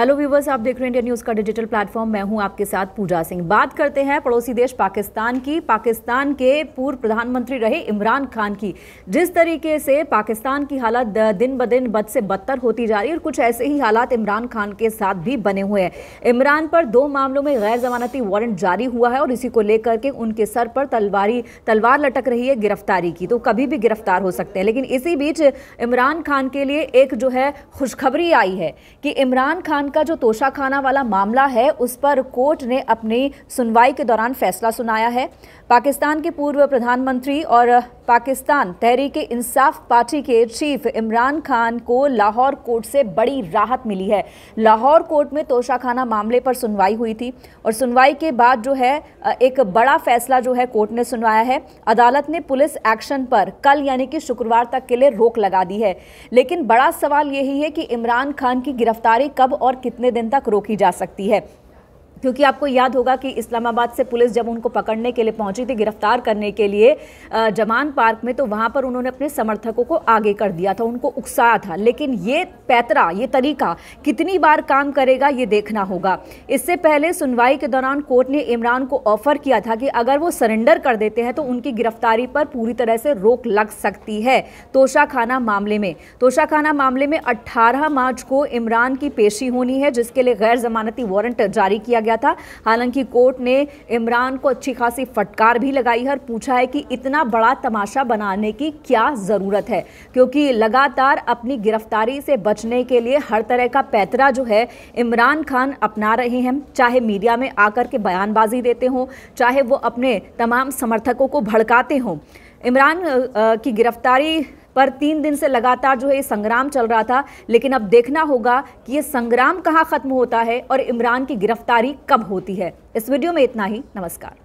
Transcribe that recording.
hello viewers आप देख रहे हैं इंडिया न्यूज़ का डिजिटल प्लेटफॉर्म मैं हूं आपके साथ पूजा सिंह बात करते हैं पड़ोसी देश पाकिस्तान की पाकिस्तान के पूर्व प्रधानमंत्री रहे इमरान खान की जिस तरीके से पाकिस्तान की हालत दिन ब दिन बद से बदतर होती जा रही है और कुछ ऐसे ही हालात इमरान खान के साथ भी बने हुए हैं इमरान पर दो मामलों में गैर जमानती वारंट जारी हुआ है और इसी को लेकर के उनके सर पर तलवारी तलवार लटक रही है गिरफ्तारी की तो कभी भी गिरफ्तार हो सकते हैं लेकिन इसी बीच इमरान खान के लिए एक जो है खुशखबरी आई है कि इमरान खान का जो तोशाखाना वाला मामला है उस पर कोर्ट ने अपनी सुनवाई के दौरान फैसला सुनाया है पाकिस्तान के पूर्व प्रधानमंत्री और पाकिस्तान तहरीक इंसाफ पार्टी के चीफ इमरान खान को लाहौर कोर्ट से बड़ी राहत मिली है लाहौर कोर्ट में तोशाखाना मामले पर सुनवाई हुई थी और सुनवाई के बाद जो है एक बड़ा फैसला जो है कोर्ट ने सुनवाया है अदालत ने पुलिस एक्शन पर कल यानी कि शुक्रवार तक के लिए रोक लगा दी है लेकिन बड़ा सवाल यही है कि इमरान खान की गिरफ्तारी कब और कितने दिन तक रोकी जा सकती है क्योंकि आपको याद होगा कि इस्लामाबाद से पुलिस जब उनको पकड़ने के लिए पहुंची थी गिरफ्तार करने के लिए जमान पार्क में तो वहां पर उन्होंने अपने समर्थकों को आगे कर दिया था उनको उकसाया था लेकिन ये पैतरा ये तरीका कितनी बार काम करेगा ये देखना होगा इससे पहले सुनवाई के दौरान कोर्ट ने इमरान को ऑफर किया था कि अगर वो सरेंडर कर देते हैं तो उनकी गिरफ्तारी पर पूरी तरह से रोक लग सकती है तोशाखाना मामले में तोशाखाना मामले में अट्ठारह मार्च को इमरान की पेशी होनी है जिसके लिए गैर जमानती वारंट जारी किया गया गया था हालांकि कोर्ट ने इमरान को अच्छी खासी फटकार भी लगाई है और पूछा है कि इतना बड़ा तमाशा बनाने की क्या ज़रूरत है क्योंकि लगातार अपनी गिरफ्तारी से बचने के लिए हर तरह का पैतरा जो है इमरान खान अपना रहे हैं चाहे मीडिया में आकर के बयानबाजी देते हों चाहे वो अपने तमाम समर्थकों को भड़काते हों इमरान की गिरफ्तारी पर तीन दिन से लगातार जो है ये संग्राम चल रहा था लेकिन अब देखना होगा कि ये संग्राम कहाँ ख़त्म होता है और इमरान की गिरफ्तारी कब होती है इस वीडियो में इतना ही नमस्कार